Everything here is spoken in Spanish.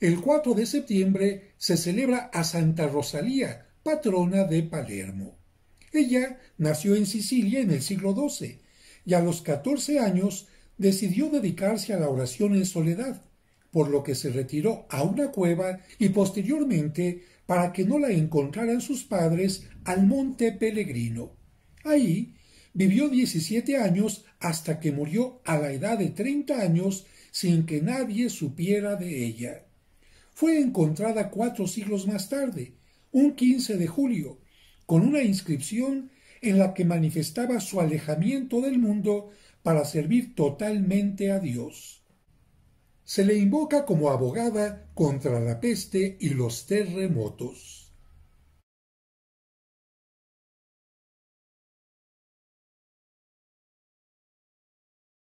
El 4 de septiembre se celebra a Santa Rosalía, patrona de Palermo. Ella nació en Sicilia en el siglo XII y a los catorce años decidió dedicarse a la oración en soledad, por lo que se retiró a una cueva y posteriormente, para que no la encontraran sus padres, al monte Pellegrino. Ahí vivió diecisiete años hasta que murió a la edad de treinta años sin que nadie supiera de ella fue encontrada cuatro siglos más tarde, un 15 de julio, con una inscripción en la que manifestaba su alejamiento del mundo para servir totalmente a Dios. Se le invoca como abogada contra la peste y los terremotos.